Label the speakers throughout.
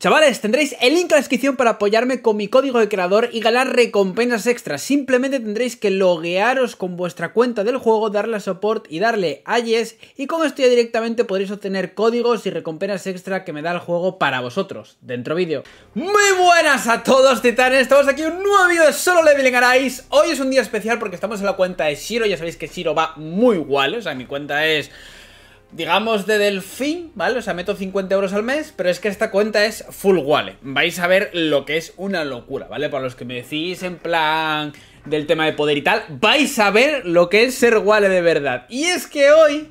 Speaker 1: Chavales, tendréis el link en la descripción para apoyarme con mi código de creador y ganar recompensas extras. Simplemente tendréis que loguearos con vuestra cuenta del juego, darle a support y darle a yes y con esto ya directamente podréis obtener códigos y recompensas extra que me da el juego para vosotros. Dentro vídeo. Muy buenas a todos titanes, estamos aquí en un nuevo vídeo de Solo Leveling Arise. Hoy es un día especial porque estamos en la cuenta de Shiro, ya sabéis que Shiro va muy guay. o sea, mi cuenta es digamos, de Delfín, ¿vale? O sea, meto 50 euros al mes, pero es que esta cuenta es full wale Vais a ver lo que es una locura, ¿vale? Para los que me decís en plan del tema de poder y tal, vais a ver lo que es ser wale de verdad. Y es que hoy...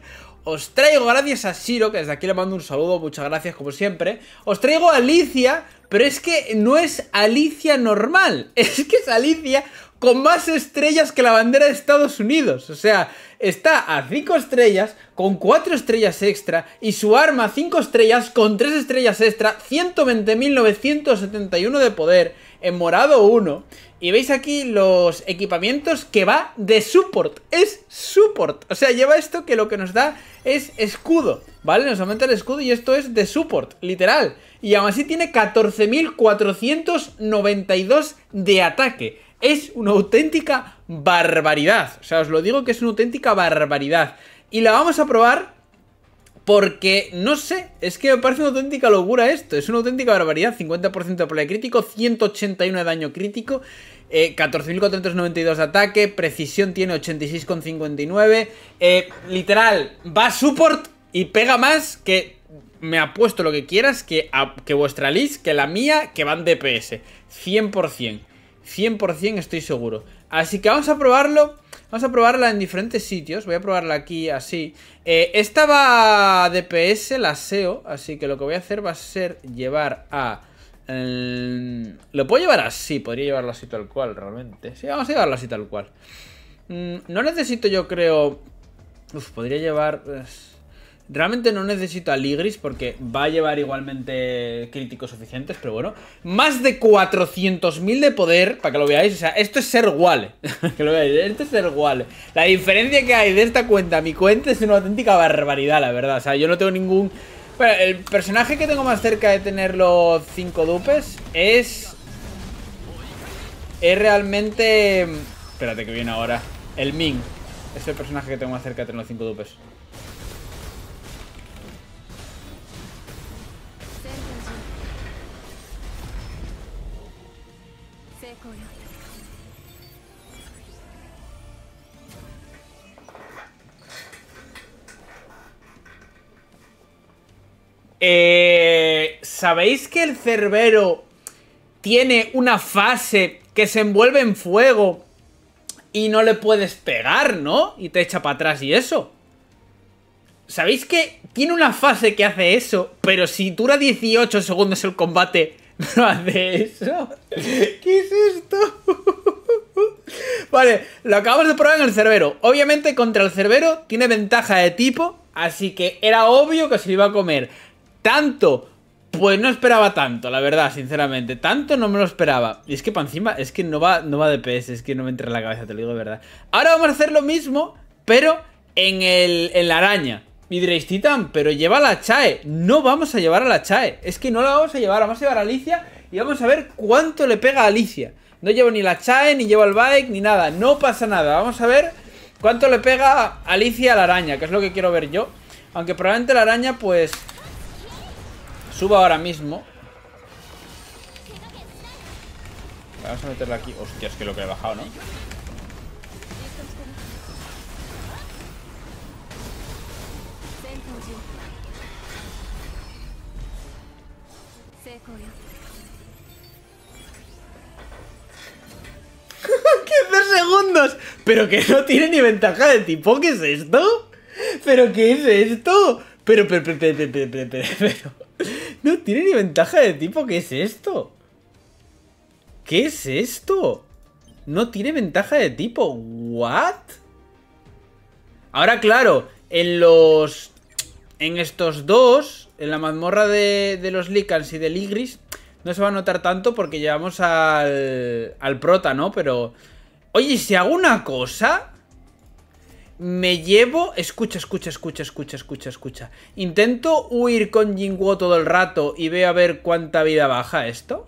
Speaker 1: Os traigo, gracias a Shiro, que desde aquí le mando un saludo, muchas gracias como siempre. Os traigo a Alicia, pero es que no es Alicia normal, es que es Alicia con más estrellas que la bandera de Estados Unidos. O sea, está a 5 estrellas, con 4 estrellas extra, y su arma 5 estrellas, con 3 estrellas extra, 120.971 de poder, en morado 1. Y veis aquí los equipamientos que va de support. Es support. O sea, lleva esto que lo que nos da es escudo. ¿Vale? Nos aumenta el escudo y esto es de support, literal. Y aún así tiene 14.492 de ataque. Es una auténtica barbaridad. O sea, os lo digo que es una auténtica barbaridad. Y la vamos a probar porque, no sé, es que me parece una auténtica locura esto. Es una auténtica barbaridad. 50% de play crítico, 181 de daño crítico, 14.492 eh, de ataque, precisión tiene 86,59. Eh, literal, va support y pega más que... Me apuesto lo que quieras, que, que vuestra list, que la mía, que van DPS. 100%. 100% estoy seguro. Así que vamos a probarlo. Vamos a probarla en diferentes sitios. Voy a probarla aquí así. Eh, esta va DPS, la SEO. Así que lo que voy a hacer va a ser llevar a... Mm, lo puedo llevar así. Podría llevarlo así tal cual, realmente. Sí, vamos a llevarlo así tal cual. Mm, no necesito yo creo... Uf, podría llevar... Pues, Realmente no necesito a Ligris porque va a llevar igualmente críticos suficientes, pero bueno. Más de 400.000 de poder, para que lo veáis. O sea, esto es ser igual que lo veáis, esto es ser igual La diferencia que hay de esta cuenta a mi cuenta es una auténtica barbaridad, la verdad. O sea, yo no tengo ningún... Bueno, el personaje que tengo más cerca de tener los 5 dupes es... Es realmente... Espérate que viene ahora. El Ming. Es el personaje que tengo más cerca de tener los 5 dupes. Eh, ¿Sabéis que el cerbero tiene una fase que se envuelve en fuego y no le puedes pegar, ¿no? Y te echa para atrás y eso. ¿Sabéis que tiene una fase que hace eso, pero si dura 18 segundos el combate, no hace eso. ¿Qué es esto? vale, lo acabamos de probar en el Cerbero. Obviamente contra el Cerbero tiene ventaja de tipo, así que era obvio que se iba a comer. Tanto, pues no esperaba tanto, la verdad, sinceramente. Tanto no me lo esperaba. Y es que para encima, es que no va, no va de PS, es que no me entra en la cabeza, te lo digo de verdad. Ahora vamos a hacer lo mismo, pero en, el, en la araña. Y pero lleva la Chae. No vamos a llevar a la Chae. Es que no la vamos a llevar. Vamos a llevar a Alicia y vamos a ver cuánto le pega a Alicia. No llevo ni la Chae, ni llevo el bike, ni nada. No pasa nada. Vamos a ver cuánto le pega a Alicia a la araña, que es lo que quiero ver yo. Aunque probablemente la araña, pues... Suba ahora mismo. Vamos a meterla aquí. Hostia, es que lo que he bajado, ¿no? ¡15 segundos! ¿Pero que no tiene ni ventaja de tipo? ¿Qué es esto? ¿Pero qué es esto? Pero, pero, pero, pero, pero, pero. No tiene ni ventaja de tipo, ¿qué es esto? ¿Qué es esto? No tiene ventaja de tipo, ¿what? Ahora claro, en los... En estos dos en la mazmorra de, los licans y del Igris no se va a notar tanto porque llevamos al, al prota, ¿no? Pero, oye, si hago una cosa, me llevo... Escucha, escucha, escucha, escucha, escucha, escucha. Intento huir con Jinguo todo el rato y veo a ver cuánta vida baja esto.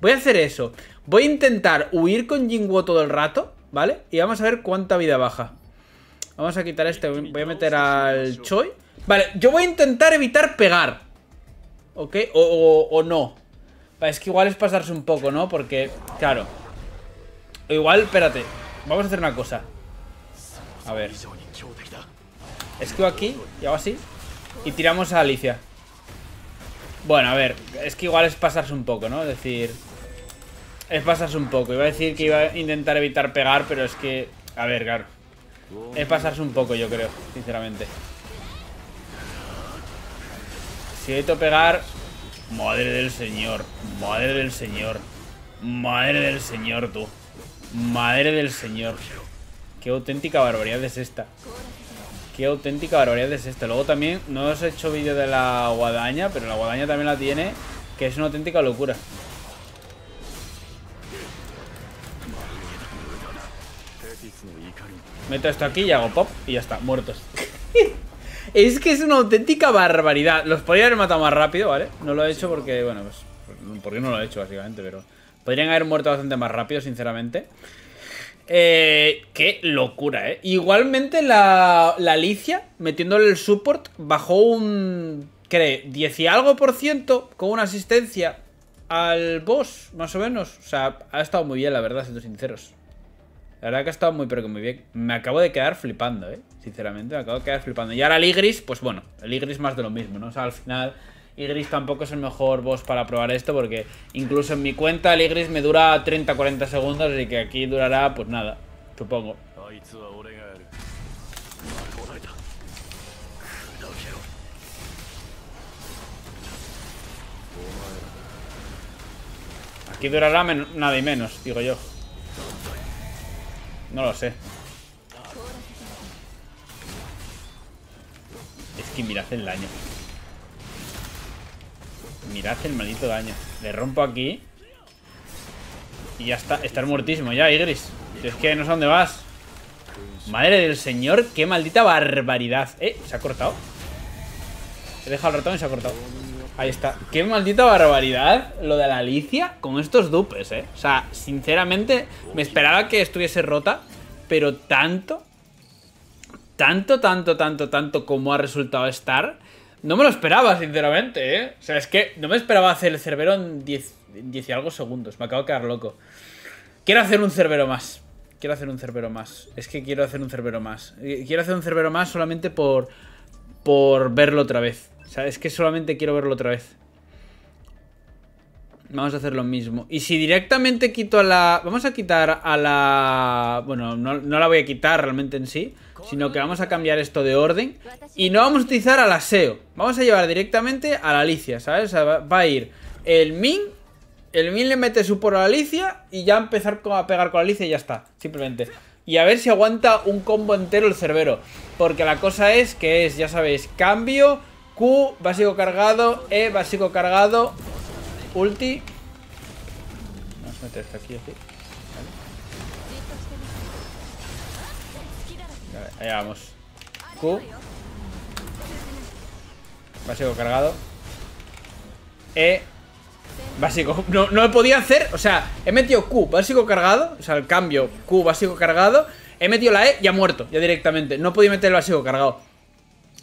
Speaker 1: Voy a hacer eso. Voy a intentar huir con Jinguo todo el rato, ¿vale? Y vamos a ver cuánta vida baja. Vamos a quitar este. Voy a meter al Choi. Vale, yo voy a intentar evitar pegar. ¿Ok? O, no. es que igual es pasarse un poco, ¿no? Porque, claro. igual, espérate. Vamos a hacer una cosa. A ver. Esquivo aquí y hago así. Y tiramos a Alicia. Bueno, a ver. Es que igual es pasarse un poco, ¿no? Es decir... Es pasarse un poco. Iba a decir que iba a intentar evitar pegar, pero es que... A ver, claro. Es pasarse un poco, yo creo, sinceramente. Si hecho pegar... Madre del señor. Madre del señor. Madre del señor, tú. Madre del señor. Qué auténtica barbaridad es esta. Qué auténtica barbaridad es esta. Luego también, no os he hecho vídeo de la guadaña, pero la guadaña también la tiene, que es una auténtica locura. Meto esto aquí y hago pop y ya está, muertos. Es que es una auténtica barbaridad. Los podría haber matado más rápido, ¿vale? No lo he hecho porque, bueno, pues. pues porque no lo ha hecho, básicamente, pero. Podrían haber muerto bastante más rápido, sinceramente. Eh, qué locura, ¿eh? Igualmente la, la Alicia, metiéndole el support, bajó un... ¿Cree? 10 y algo por ciento con una asistencia al boss, más o menos. O sea, ha estado muy bien, la verdad, siendo sinceros. La verdad que ha estado muy, pero que muy bien. Me acabo de quedar flipando, ¿eh? Sinceramente, me acabo de quedar flipando. Y ahora el Igris, pues bueno, el Igris más de lo mismo, ¿no? O sea, al final, Igris tampoco es el mejor boss para probar esto, porque incluso en mi cuenta el Igris me dura 30-40 segundos, así que aquí durará, pues nada, supongo. Aquí durará nada y menos, digo yo. No lo sé. Es que mirad el daño. Mirad el maldito daño. Le rompo aquí. Y ya está. Estás muertísimo ya, Igris. es que no sé dónde vas. Madre del señor, qué maldita barbaridad. Eh, se ha cortado. He dejado el ratón y se ha cortado. Ahí está. Qué maldita barbaridad lo de la Alicia con estos dupes, ¿eh? O sea, sinceramente me esperaba que estuviese rota, pero tanto, tanto, tanto, tanto, tanto como ha resultado estar, no me lo esperaba, sinceramente, ¿eh? O sea, es que no me esperaba hacer el cerbero en 10 y algo segundos. Me acabo de quedar loco. Quiero hacer un cerbero más. Quiero hacer un cerbero más. Es que quiero hacer un cerbero más. Eh, quiero hacer un cerbero más solamente por, por verlo otra vez sea, es que solamente quiero verlo otra vez. Vamos a hacer lo mismo. Y si directamente quito a la... Vamos a quitar a la... Bueno, no, la voy a quitar realmente en sí. Sino que vamos a cambiar esto de orden. Y no vamos a utilizar al aseo. Vamos a llevar directamente a la Alicia, ¿sabes? O sea, va a ir el Min. El Min le mete su por a la Alicia. Y ya empezar a pegar con la Alicia y ya está. Simplemente. Y a ver si aguanta un combo entero el Cerbero. Porque la cosa es que es, ya sabéis, cambio Q, básico cargado, E, básico cargado, ulti. Vamos a meter esto aquí, así. Vale. allá vamos. Q. Básico cargado. E. Básico. No, no podido hacer. O sea, he metido Q, básico cargado. O sea, el cambio Q, básico cargado. He metido la E y ha muerto ya directamente. No podía meter el básico cargado.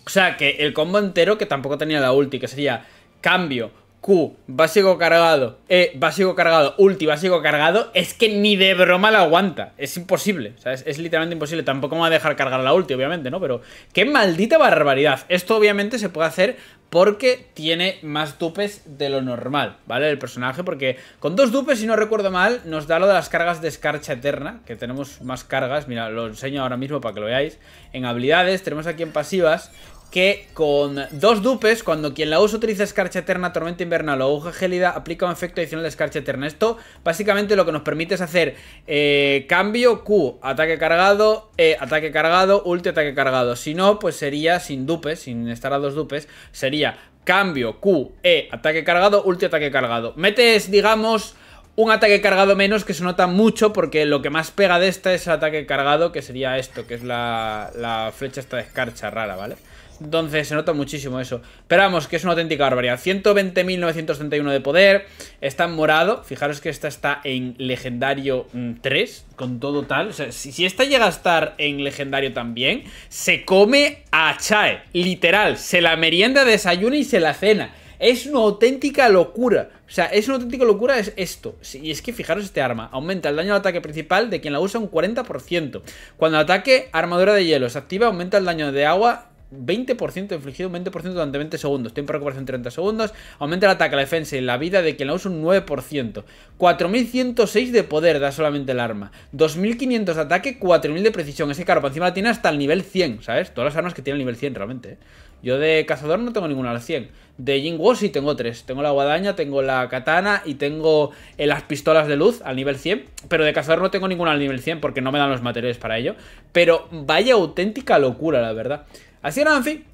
Speaker 1: O sea, que el combo entero que tampoco tenía la ulti, que sería cambio, Q, básico cargado, E, básico cargado, ulti, básico cargado, es que ni de broma la aguanta. Es imposible, es, es, literalmente imposible. Tampoco me va a dejar cargar la ulti, obviamente, ¿no? Pero qué maldita barbaridad. Esto obviamente se puede hacer porque tiene más dupes de lo normal, ¿vale? El personaje, porque con dos dupes, si no recuerdo mal, nos da lo de las cargas de escarcha eterna, que tenemos más cargas. Mira, lo enseño ahora mismo para que lo veáis. En habilidades, tenemos aquí en pasivas, que con dos dupes, cuando quien la usa utiliza escarcha eterna, tormenta invernal o aguja gélida, aplica un efecto adicional de escarcha eterna. Esto básicamente lo que nos permite es hacer eh, cambio Q, ataque cargado, E, ataque cargado, ulti, ataque cargado. Si no, pues sería sin dupes, sin estar a dos dupes, sería cambio Q, E, ataque cargado, ulti, ataque cargado. Metes, digamos un ataque cargado menos que se nota mucho porque lo que más pega de esta es el ataque cargado, que sería esto, que es la, la flecha esta de escarcha rara, ¿vale? Entonces se nota muchísimo eso. Pero vamos, que es una auténtica barbaridad. 120.931 de poder. Está en morado. Fijaros que esta está en legendario 3. Mm, con todo tal. O sea, si, esta llega a estar en legendario también, se come a Chae. Literal. Se la merienda, desayuna y se la cena. Es una auténtica locura. O sea, es una auténtica locura es esto. Y es que fijaros este arma. Aumenta el daño al ataque principal de quien la usa un 40%. Cuando ataque armadura de hielo se activa, aumenta el daño de agua 20% infligido, 20% durante 20 segundos. Tiempo de recuperación 30 segundos. Aumenta el ataque, la defensa y la vida de quien la usa un 9%. 4106 de poder da solamente el arma. 2500 de ataque, 4000 de precisión. Ese carro, encima la tiene hasta el nivel 100, ¿sabes? Todas las armas que tiene el nivel 100 realmente. ¿eh? Yo de cazador no tengo ninguna al 100. De wu sí tengo tres Tengo la guadaña, tengo la katana y tengo eh, las pistolas de luz al nivel 100. Pero de cazador no tengo ninguna al nivel 100 porque no me dan los materiales para ello. Pero vaya auténtica locura, la verdad. Así nada, en fin.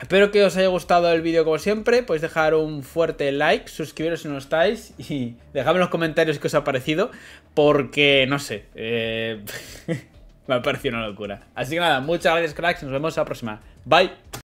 Speaker 1: Espero que os haya gustado el vídeo como siempre. Podéis dejar un fuerte like, suscribiros si no estáis y dejadme en los comentarios qué os ha parecido. Porque, no sé, eh, me ha parecido una locura. Así que nada, muchas gracias cracks, nos vemos la próxima. Bye.